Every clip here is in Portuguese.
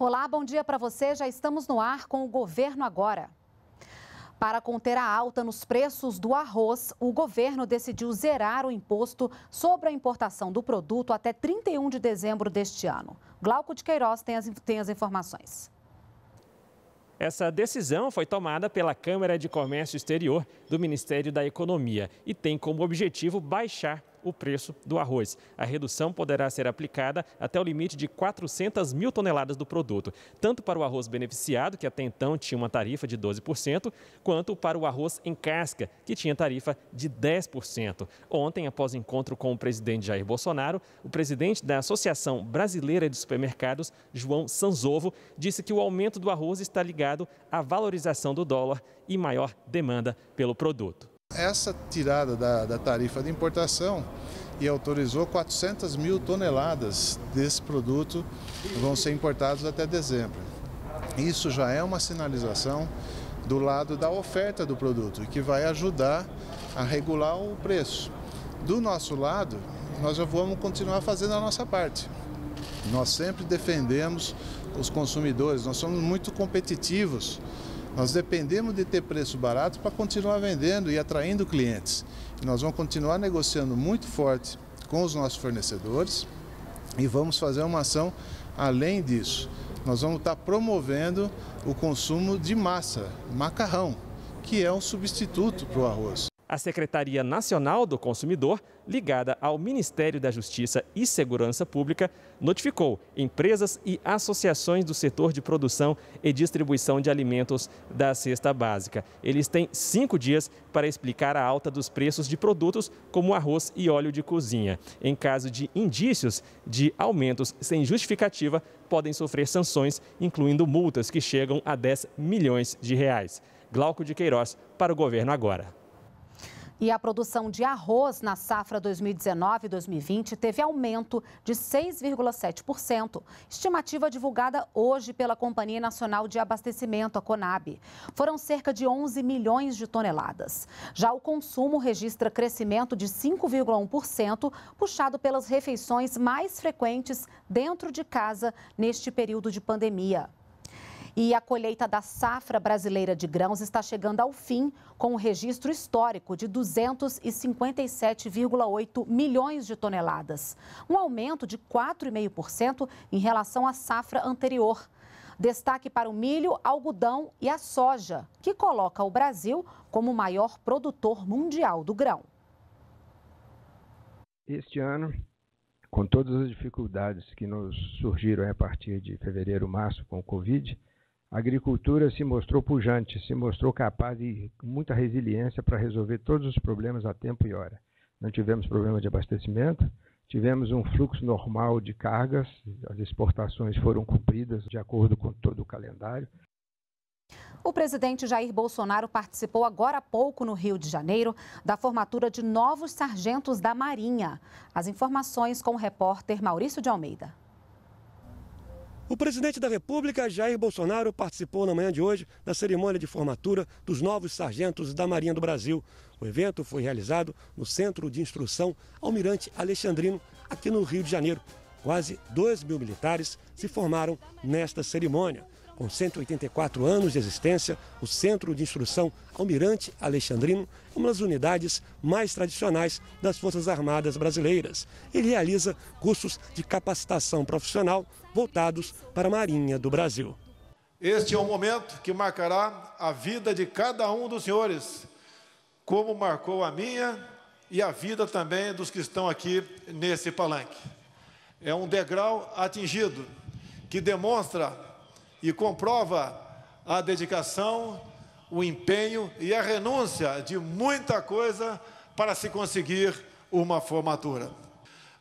Olá, bom dia para você. Já estamos no ar com o governo agora. Para conter a alta nos preços do arroz, o governo decidiu zerar o imposto sobre a importação do produto até 31 de dezembro deste ano. Glauco de Queiroz tem as, tem as informações. Essa decisão foi tomada pela Câmara de Comércio Exterior do Ministério da Economia e tem como objetivo baixar o preço do arroz. A redução poderá ser aplicada até o limite de 400 mil toneladas do produto, tanto para o arroz beneficiado, que até então tinha uma tarifa de 12%, quanto para o arroz em casca, que tinha tarifa de 10%. Ontem, após encontro com o presidente Jair Bolsonaro, o presidente da Associação Brasileira de Supermercados, João Sanzovo, disse que o aumento do arroz está ligado à valorização do dólar e maior demanda pelo produto. Essa tirada da, da tarifa de importação e autorizou 400 mil toneladas desse produto vão ser importados até dezembro. Isso já é uma sinalização do lado da oferta do produto, que vai ajudar a regular o preço. Do nosso lado, nós já vamos continuar fazendo a nossa parte. Nós sempre defendemos os consumidores, nós somos muito competitivos nós dependemos de ter preço barato para continuar vendendo e atraindo clientes. E nós vamos continuar negociando muito forte com os nossos fornecedores e vamos fazer uma ação além disso. Nós vamos estar promovendo o consumo de massa, macarrão, que é um substituto para o arroz a Secretaria Nacional do Consumidor, ligada ao Ministério da Justiça e Segurança Pública, notificou empresas e associações do setor de produção e distribuição de alimentos da cesta básica. Eles têm cinco dias para explicar a alta dos preços de produtos como arroz e óleo de cozinha. Em caso de indícios de aumentos sem justificativa, podem sofrer sanções, incluindo multas que chegam a 10 milhões de reais. Glauco de Queiroz para o governo agora. E a produção de arroz na safra 2019-2020 teve aumento de 6,7%, estimativa divulgada hoje pela Companhia Nacional de Abastecimento, a Conab. Foram cerca de 11 milhões de toneladas. Já o consumo registra crescimento de 5,1%, puxado pelas refeições mais frequentes dentro de casa neste período de pandemia. E a colheita da safra brasileira de grãos está chegando ao fim, com um registro histórico de 257,8 milhões de toneladas, um aumento de 4,5% em relação à safra anterior. Destaque para o milho, algodão e a soja, que coloca o Brasil como o maior produtor mundial do grão. Este ano, com todas as dificuldades que nos surgiram a partir de fevereiro, março, com o Covid, a agricultura se mostrou pujante, se mostrou capaz de muita resiliência para resolver todos os problemas a tempo e hora. Não tivemos problema de abastecimento, tivemos um fluxo normal de cargas, as exportações foram cumpridas de acordo com todo o calendário. O presidente Jair Bolsonaro participou agora há pouco no Rio de Janeiro da formatura de novos sargentos da Marinha. As informações com o repórter Maurício de Almeida. O presidente da República, Jair Bolsonaro, participou na manhã de hoje da cerimônia de formatura dos novos sargentos da Marinha do Brasil. O evento foi realizado no Centro de Instrução Almirante Alexandrino, aqui no Rio de Janeiro. Quase 2 mil militares se formaram nesta cerimônia. Com 184 anos de existência, o Centro de Instrução Almirante Alexandrino é uma das unidades mais tradicionais das Forças Armadas Brasileiras. Ele realiza cursos de capacitação profissional voltados para a Marinha do Brasil. Este é o momento que marcará a vida de cada um dos senhores, como marcou a minha e a vida também dos que estão aqui nesse palanque. É um degrau atingido que demonstra e comprova a dedicação, o empenho e a renúncia de muita coisa para se conseguir uma formatura.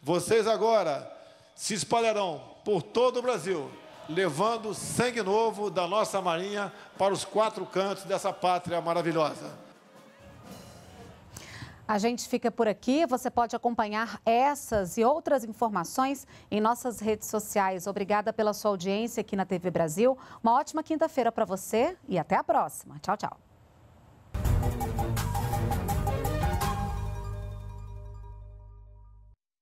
Vocês agora se espalharão por todo o Brasil, levando sangue novo da nossa Marinha para os quatro cantos dessa pátria maravilhosa. A gente fica por aqui. Você pode acompanhar essas e outras informações em nossas redes sociais. Obrigada pela sua audiência aqui na TV Brasil. Uma ótima quinta-feira para você e até a próxima. Tchau, tchau.